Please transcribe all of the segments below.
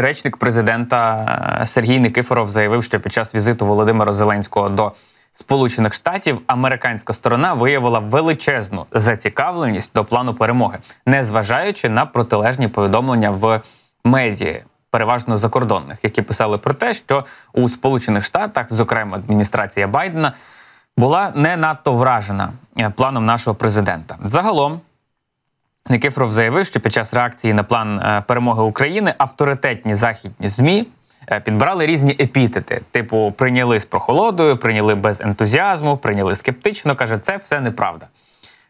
Речник президента е, Сергій Никифоров заявив, що під час візиту Володимира Зеленського до Сполучених Штатів американська сторона виявила величезну зацікавленість до плану перемоги, незважаючи на протилежні повідомлення в медіа, переважно закордонних, які писали про те, що у Сполучених Штатах, зокрема адміністрація Байдена, була не надто вражена е, планом нашого президента. Загалом Никифоров заявив, що під час реакції на план е, перемоги України авторитетні західні змі е, підбирали різні епітети: типу, прийняли з прохолодою, прийняли без ентузіазму, прийняли скептично. каже, це все неправда.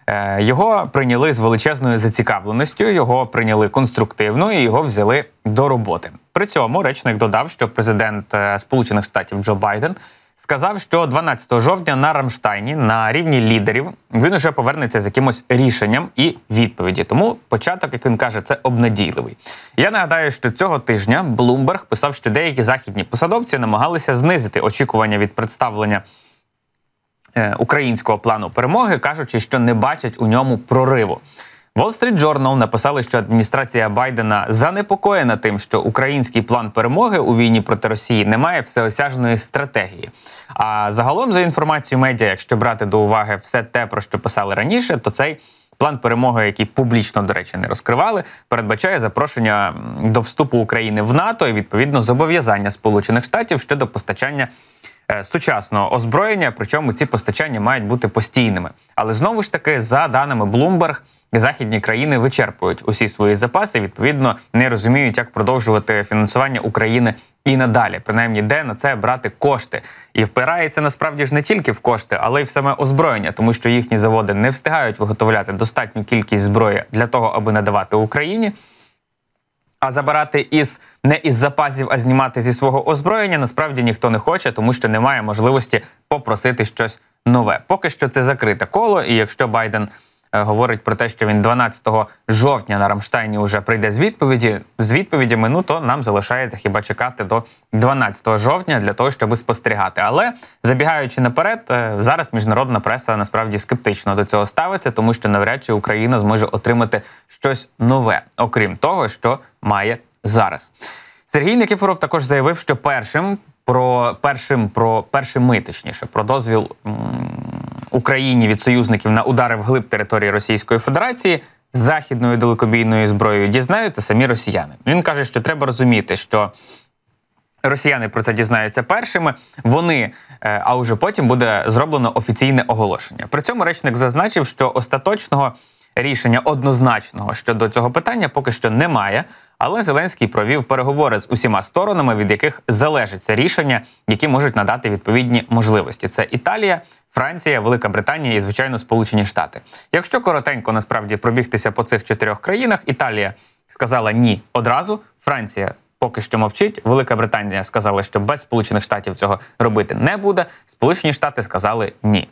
Е, його прийняли з величезною зацікавленістю, його прийняли конструктивно і його взяли до роботи. При цьому речник додав, що президент Сполучених Штатів Джо Байден сказав, що 12 жовтня на Рамштайні на рівні лідерів він уже повернеться з якимось рішенням і відповіді. Тому початок, як він каже, це обнадійливий. Я нагадаю, що цього тижня Блумберг писав, що деякі західні посадовці намагалися знизити очікування від представлення. Е, українського плану перемоги кажучи, що не бачать у ньому прориву. Wall Street Journal написали, що адміністрація Байдена занепокоєна тим, що український план перемоги у війні проти Росії не має всеосяжної стратегії. А загалом, за інформацією медіа, якщо брати до уваги все те, про що писали раніше, то цей план перемоги, який публічно, до речі, не розкривали, передбачає запрошення до вступу України в НАТО і відповідно зобов'язання Сполучених Штатів щодо постачання. Е, сучасного озброєння, причому ці постачання мають бути постійними, але знову ж таки, за даними Bloomberg, західні країни вичерпують усі свої запаси. Відповідно, не розуміють, як продовжувати фінансування України і надалі, принаймні, де на це брати кошти, і впирається насправді ж не тільки в кошти, але й в саме озброєння, тому що їхні заводи не встигають виготовляти достатню кількість зброї для того, аби надавати Україні. А забирати із не із запасів, а знімати зі свого озброєння насправді ніхто не хоче, тому що немає можливості попросити щось нове. Поки що це закрите коло, і якщо Байден Е, говорить про те, що він 12 жовтня на Рамштайні вже прийде з відповіді з відповідями. Ну то нам залишається хіба чекати до 12 жовтня для того, щоб спостерігати. Але забігаючи наперед, е, зараз міжнародна преса насправді скептично до цього ставиться, тому що навряд чи Україна зможе отримати щось нове, окрім того, що має зараз. Сергій Никифоров також заявив, що першим про першим про першими, точніше, про дозвіл. Україні від союзників на удари вглиб території Російської Федерації західною далекобійною зброєю дізнаються самі росіяни. Він каже, що треба розуміти, що росіяни про це дізнаються першими. Вони е, а уже потім буде зроблено офіційне оголошення. При цьому речник зазначив, що остаточного. Рішення однозначного щодо цього питання поки що немає, але Зеленський провів переговори з усіма сторонами, від яких залежить це рішення, які можуть надати відповідні можливості. Це Італія, Франція, Велика Британія і, звичайно, Сполучені Штати. Якщо коротенько насправді пробігтися по цих чотирьох країнах, Італія сказала ні одразу. Франція поки що мовчить. Велика Британія сказала, що без Сполучених Штатів цього робити не буде. Сполучені Штати сказали ні.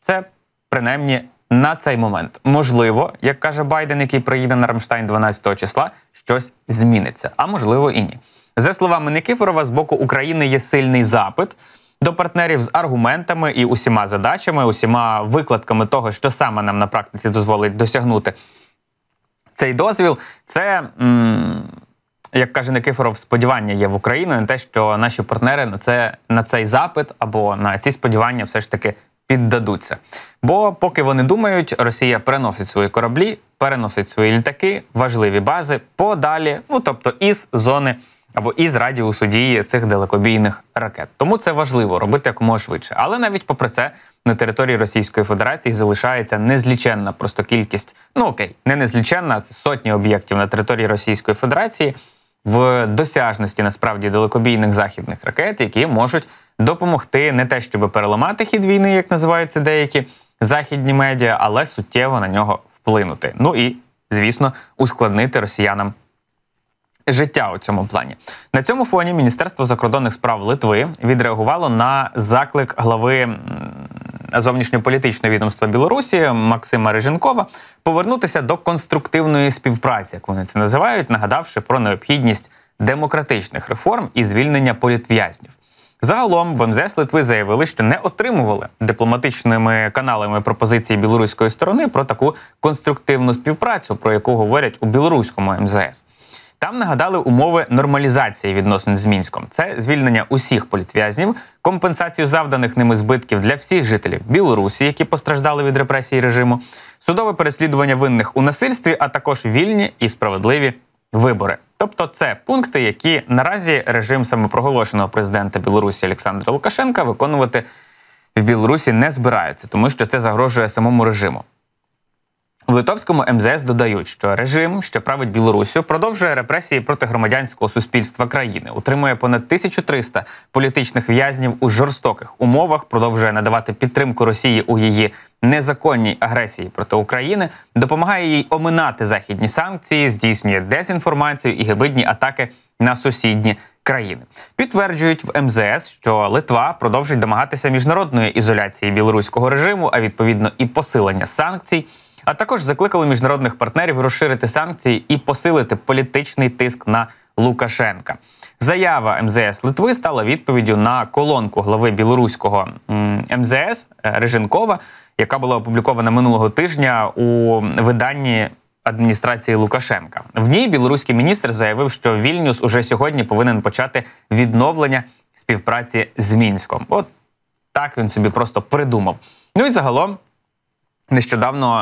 Це принаймні. На цей момент можливо, як каже Байден, який приїде на Рамштайн 12 числа, щось зміниться, а можливо і ні. За словами Никифорова, з боку України є сильний запит до партнерів з аргументами і усіма задачами, усіма викладками того, що саме нам на практиці дозволить досягнути цей дозвіл. Це. як каже Никифоров, сподівання є в Україні на те, що наші партнери на це на цей запит або на ці сподівання все ж таки піддадуться. Бо поки вони думають, Росія переносить свої кораблі, переносить свої літаки, важливі бази подалі, ну тобто із зони або із радіусу дії цих далекобійних ракет. Тому це важливо робити якомога швидше. Але навіть попри це на території Російської Федерації залишається незліченна просто кількість. Ну окей, не незліченна, це сотні об'єктів на території Російської Федерації в досяжності насправді далекобійних західних ракет, які можуть допомогти не те, щоб переламати хід війни, як називаються деякі західні медіа, але суттєво на нього вплинути. Ну і звісно, ускладнити росіянам життя у цьому плані. На цьому фоні Міністерство закордонних справ Литви відреагувало на заклик глави зовнішньополітичного відомства Білорусі Максима Реженкова повернутися до конструктивної співпраці, як вони це називають, нагадавши про необхідність демократичних реформ і звільнення політв'язнів. Загалом в МЗС Литви заявили, що не отримували дипломатичними каналами пропозиції білоруської сторони про таку конструктивну співпрацю, про яку говорять у білоруському МЗС. Там нагадали умови нормалізації відносин з мінськом: це звільнення усіх політв'язнів, компенсацію завданих ними збитків для всіх жителів Білорусі, які постраждали від репресій режиму, судове переслідування винних у насильстві, а також вільні і справедливі вибори. Тобто, це пункти, які наразі режим самопроголошеного президента Білорусі Олександра Лукашенка виконувати в Білорусі не збираються, тому що це загрожує самому режиму. В Литовському МЗС додають, що режим, що править Білорусю, продовжує репресії проти громадянського суспільства країни, утримує понад 1300 політичних в'язнів у жорстоких умовах, продовжує надавати підтримку Росії у її незаконній агресії проти України, допомагає їй оминати західні санкції, здійснює дезінформацію і гибридні атаки на сусідні. Країни підтверджують в МЗС, що Литва продовжить домагатися міжнародної ізоляції білоруського режиму, а відповідно і посилення санкцій а також закликали міжнародних партнерів розширити санкції і посилити політичний тиск на Лукашенка. Заява МЗС Литви стала відповіддю на колонку голови білоруського МЗС е, Реженкова, яка була опублікована минулого тижня у виданні адміністрації Лукашенка. В ній білоруський міністр заявив, що Вільнюс уже сьогодні повинен почати відновлення співпраці з мінськом. От так він собі просто придумав. Ну і загалом Нещодавно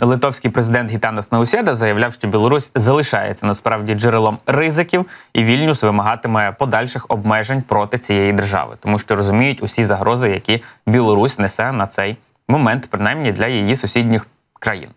е, литовський президент Гітанас Науседа заявляв, що Білорусь залишається насправді джерелом ризиків, і Вільнюс вимагатиме подальших обмежень проти цієї держави, тому що розуміють усі загрози, які Білорусь несе на цей момент, принаймні для її сусідніх країн.